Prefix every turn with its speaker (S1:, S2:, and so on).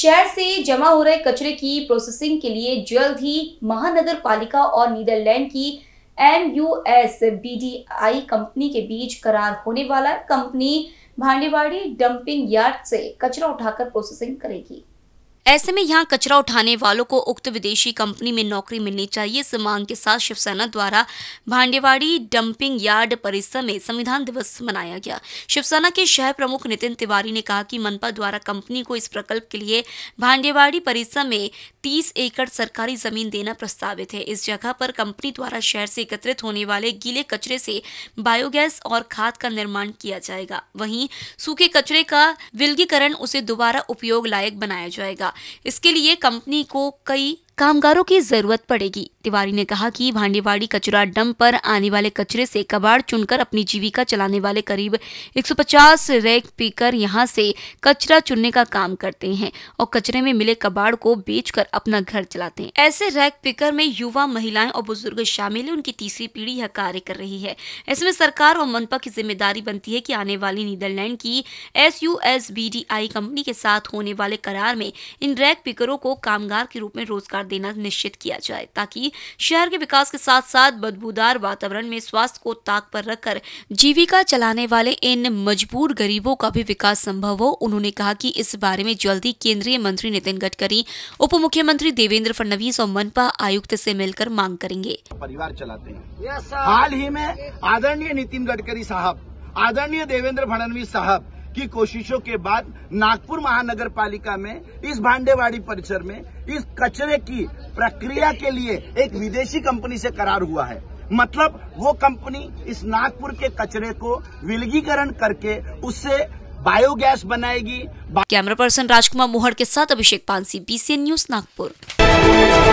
S1: शहर से जमा हो रहे कचरे की प्रोसेसिंग के लिए जल्द ही महानगर पालिका और नीदरलैंड की M U S B D I company के बीच करार होने वाला कंपनी भांडेवाड़ी डंपिंग यार्ड से कचरा उठाकर प्रोसेसिंग करेगी ऐसे में यहाँ कचरा उठाने वालों को उक्त विदेशी कंपनी में नौकरी मिलनी चाहिए इस मांग के साथ शिवसेना द्वारा भांडेवाड़ी डंपिंग यार्ड परिसर में संविधान दिवस मनाया गया शिवसेना के शहर प्रमुख नितिन तिवारी ने कहा कि मनपा द्वारा कंपनी को इस प्रकल्प के लिए भांडेवाड़ी परिसर में 30 एकड़ सरकारी जमीन देना प्रस्तावित है इस जगह पर कंपनी द्वारा शहर से एकत्रित होने वाले गीले कचरे से बायोगैस और खाद का निर्माण किया जाएगा वहीं सूखे कचरे का विलगीकरण उसे दोबारा उपयोग लायक बनाया जाएगा इसके लिए कंपनी को कई कामगारों की जरूरत पड़ेगी तिवारी ने कहा कि भांडीवाड़ी कचरा डंप पर आने वाले कचरे से कबाड़ चुनकर अपनी जीविका चलाने वाले करीब 150 रैक पीकर यहां से कचरा चुनने का काम करते हैं और कचरे में मिले कबाड़ को बेचकर अपना घर चलाते हैं ऐसे रैक पिकर में युवा महिलाएं और बुजुर्ग शामिल है उनकी तीसरी पीढ़ी यह कार्य कर रही है इसमें सरकार और मनपा की जिम्मेदारी बनती है की आने वाली नीदरलैंड की एस कंपनी के साथ होने वाले करार में इन रैक पिकरों को कामगार के रूप में रोजगार देना निश्चित किया जाए ताकि शहर के विकास के साथ साथ बदबूदार वातावरण में स्वास्थ्य को ताक पर रखकर जीविका चलाने वाले इन मजबूर गरीबों का भी विकास संभव हो उन्होंने कहा कि इस बारे में जल्दी केंद्रीय मंत्री नितिन गडकरी उप मुख्यमंत्री देवेंद्र फडणवीस और मनपा आयुक्त ऐसी मिलकर मांग करेंगे
S2: परिवार चलाते हैं हाल ही में आदरणीय नितिन गडकरी साहब आदरणीय देवेंद्र फडणवीस साहब की कोशिशों के बाद नागपुर महानगर पालिका में इस भांडेवाड़ी परिसर में इस कचरे की प्रक्रिया के लिए एक विदेशी कंपनी से करार हुआ है मतलब वो कंपनी इस नागपुर के कचरे को विलगीकरण करके उससे
S1: बायोगैस बनाएगी कैमरा पर्सन राजकुमार मोहर के साथ अभिषेक पानसी बीसीएन न्यूज नागपुर